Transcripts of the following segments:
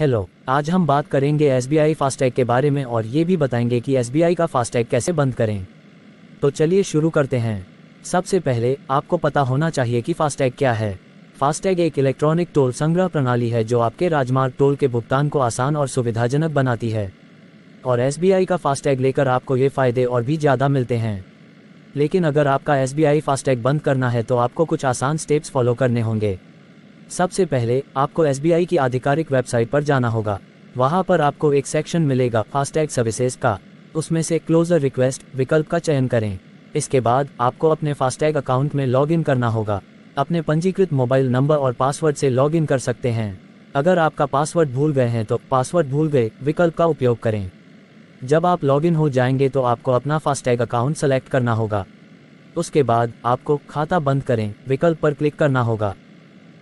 hello आज हम बात करेंगे एस बी आई फास्टैग के बारे में और ये भी बताएंगे कि एस बी आई का फास्टैग कैसे बंद करें तो चलिए शुरू करते हैं सबसे पहले आपको पता होना चाहिए कि फास्टैग क्या है फास्टैग एक इलेक्ट्रॉनिक टोल संग्रह प्रणाली है जो आपके राजमार्ग टोल के भुगतान को आसान और सुविधाजनक बनाती है और एस का फास्टैग लेकर आपको ये फ़ायदे और भी ज़्यादा मिलते हैं लेकिन अगर आपका एस बी फास्टैग बंद करना है तो आपको कुछ आसान स्टेप्स फॉलो करने होंगे सबसे पहले आपको एस की आधिकारिक वेबसाइट पर जाना होगा वहाँ पर आपको एक सेक्शन मिलेगा फास्टैग सर्विसेज का उसमें से क्लोजर रिक्वेस्ट विकल्प का चयन करें इसके बाद आपको अपने फास्टैग अकाउंट में लॉगिन करना होगा अपने पंजीकृत मोबाइल नंबर और पासवर्ड से लॉगिन कर सकते हैं अगर आपका पासवर्ड भूल गए हैं तो पासवर्ड भूल गए विकल्प का उपयोग करें जब आप लॉगिन हो जाएंगे तो आपको अपना फास्टैग अकाउंट सेलेक्ट करना होगा उसके बाद आपको खाता बंद करें विकल्प पर क्लिक करना होगा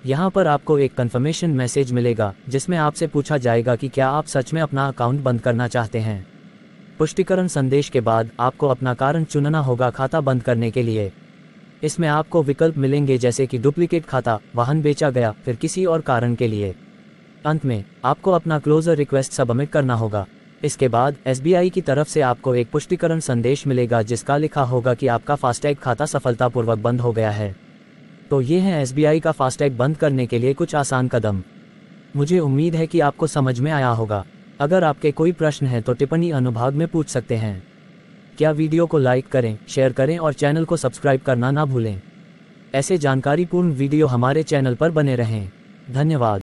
यहाँ पर आपको एक कंफर्मेशन मैसेज मिलेगा जिसमें आपसे पूछा जाएगा कि क्या आप सच में अपना अकाउंट बंद करना चाहते हैं पुष्टिकरण संदेश के बाद आपको अपना कारण चुनना होगा खाता बंद करने के लिए इसमें आपको विकल्प मिलेंगे जैसे कि डुप्लीकेट खाता वाहन बेचा गया फिर किसी और कारण के लिए अंत में आपको अपना क्लोजर रिक्वेस्ट सबमिट करना होगा इसके बाद एस की तरफ से आपको एक पुष्टिकरण संदेश मिलेगा जिसका लिखा होगा कि आपका फास्टैग खाता सफलतापूर्वक बंद हो गया है तो ये है एस का फास्टैग बंद करने के लिए कुछ आसान कदम मुझे उम्मीद है कि आपको समझ में आया होगा अगर आपके कोई प्रश्न है तो टिप्पणी अनुभाग में पूछ सकते हैं क्या वीडियो को लाइक करें शेयर करें और चैनल को सब्सक्राइब करना ना भूलें ऐसे जानकारीपूर्ण वीडियो हमारे चैनल पर बने रहें धन्यवाद